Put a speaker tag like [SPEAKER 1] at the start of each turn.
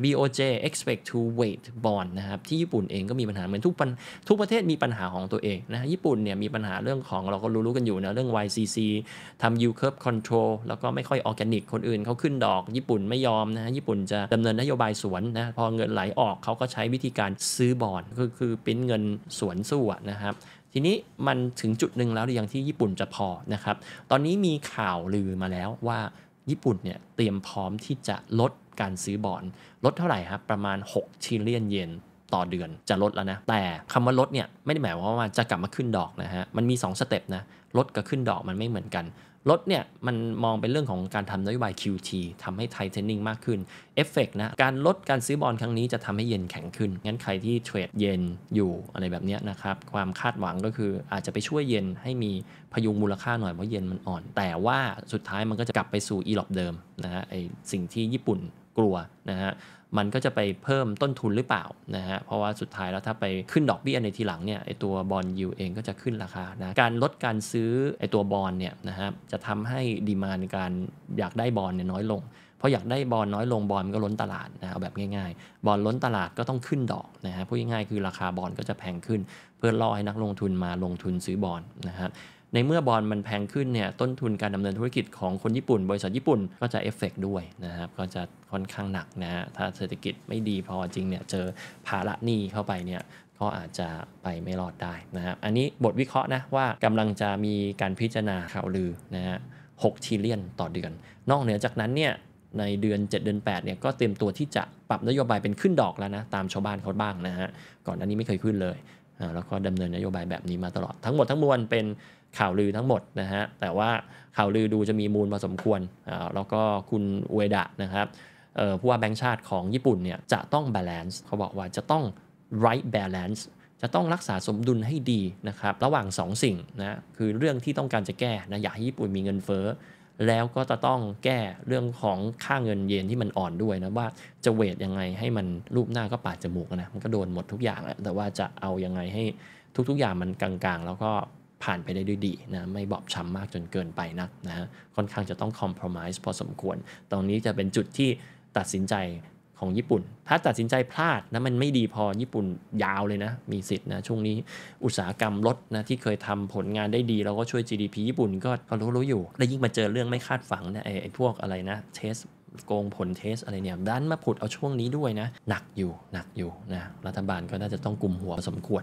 [SPEAKER 1] BOJ expect to wait bond นะครับ ที่ญี่ปุ่นเองก็มีปัญหา เหมือนทุกปันทุกประเทศมีปัญหาของตัวเองนะญี่ปุ่นเนี่ยมีปัญหาเรื่องของเราก็รู้ๆกันอยู่นะเรื่อง YCC ทำ yield curve control แล้วก็ไม่ค่อยออร์แกนิก คนอื่นเขาขึ้นดอก ญี่ปุ่นไม่ยอมนะญี่ปุ่นจะดำเนินนโยบายสวนนะพอเงินไหลออกเขาก็ใช้วิธีการซื้อบอนก็คือปิ้นเงินสวนสู้นะครับทีนี้มันถึงจุดหนึ่งแล้วหรือยังที่ญี่ปุ่นจะพอนะครับตอนนี้มีข่าวลือมาแล้วว่าญี่ปุ่นเนี่ยเตรียมพร้อมที่จะลดการซื้อบอลลดเท่าไหร่ครับ ประมาณ 6ชิลเลียนเยนต่อเดือนจะลดแล้วนะ แต่คำว่าลดเนี่ย ไม่ได้หมายว่ามันจะกลับมาขึ้นดอกนะฮะ มันมี 2 สเต็ปนะ ลดกับขึ้นดอกมันไม่เหมือนกันลดเนี่ยมันมองเป็นเรื่องของการทำนโยบาย QT ทำให้ไทเทนนิ่งมากขึ้นเอฟเฟกนะการลดการซื้อบอลครั้งนี้จะทำให้เย็นแข็งขึ้น งั้นใครที่เทรดเย็นอยู่อะไรแบบนี้นะครับ ความคาดหวังก็คืออาจจะไปช่วยเย็นให้มีพยุงมูลค่าหน่อยเพราะเย็นมันอ่อน แต่ว่าสุดท้ายมันก็จะกลับไปสู่อีหลอปเดิมนะฮะไอสิ่งที่ญี่ปุ่นกลัวนะฮะมันก็จะไปเพิ่มต้นทุนหรือเปล่านะฮะเพราะว่าสุดท้ายแล้วถ้าไปขึ้นดอกเบี้ยในทีหลังเนี่ยไอตัวบอลยูเองก็จะขึ้นราคานะการลดการซื้อไอตัวบอลเนี่ยนะครับจะทำให้ดีมานในการอยากได้บอลเนี่ยน้อยลง เพราะอยากได้บอลน้อยลงบอลมันก็ล้นตลาดนะเอาแบบง่ายๆ บอลล้นตลาดก็ต้องขึ้นดอกนะฮะพูดง่ายๆคือราคาบอลก็จะแพงขึ้นเพื่อล่อให้นักลงทุนมาลงทุนซื้อบอลนะฮะในเมื่อบอลมันแพงขึ้นเนี่ยต้นทุนการดำเนินธุรกิจของคนญี่ปุ่น บริษัทญี่ปุ่นก็จะเอฟเฟกด้วยนะครับก็จะค่อนข้างหนักนะฮะถ้าเศรษฐกิจไม่ดีพอจริงเนี่ยเจอภาระหนี้เข้าไปเนี่ย็อาจจะไปไม่รอดได้นะครับอันนี้บทวิเคราะห์นะ ว่ากำลังจะมีการพิจารณาข่าวลือนะฮะหกทีเลียนต่อเดือน นอกเหนือจากนั้นเนี่ยในเดือน7เดือน8เนี่ยก็เตรียมตัวที่จะปรับนโยบายเป็นขึ้นดอกแล้วนะตามชาวบ้านเขาบ้างนะฮะ ก่อนหน้านี้ไม่เคยขึ้นเลยแล้วก็ดำเนินนโยบายแบบนี้มาตลอดทั้งหมดทั้งมวลเป็นข่าวลือทั้งหมดนะฮะ แต่ว่าข่าวลือดูจะมีมูลพอสมควรแล้วก็คุณอเวดะนะครับผู้ว่าแบงค์ชาติของญี่ปุ่นเนี่ยจะต้องบาลานซ์เขาบอกว่าจะต้อง right balance จะต้องรักษาสมดุลให้ดีนะครับ ระหว่าง2สสิ่งนะ คือเรื่องที่ต้องการจะแก้นะอยากให้ญี่ปุ่นมีเงินเฟ้อแล้วก็จะต้องแก้เรื่องของค่าเงินเยนที่มันอ่อนด้วยนะ ว่าจะเวทยังไงให้มันรูปหน้าก็ปาดจมูกนะมันก็โดนหมดทุกอย่างแหละแต่ว่าจะเอายังไงให้ทุกๆอย่างมันกลางๆ แล้วก็ผ่านไปได้ด้วยดีนะไม่บอบช้ำมากจนเกินไปนะนะค่อนข้างจะต้องคอมเพลมไพร์พอสมควรตรงนี้จะเป็นจุดที่ตัดสินใจของญี่ปุ่น ถ้าตัดสินใจพลาดนะมันไม่ดีพอญี่ปุ่นยาวเลยนะ มีสิทธิ์นะ ช่วงนี้ อุตสาหกรรมรถนะ ที่เคยทำผลงานได้ดี แล้วก็ช่วย GDP ญี่ปุ่นก็ก็รู้รู้อยู่ แล้วยิ่งมาเจอเรื่องไม่คาดฝันนะไอ้ไอพวกอะไรนะเทสโกงผลเทสอะไรเนี่ยดันมาผุดเอาช่วงนี้ด้วยนะ หนักอยู่ หนักอยู่นะ รัฐบาลก็น่าจะต้องกลุ่มหัวสมควร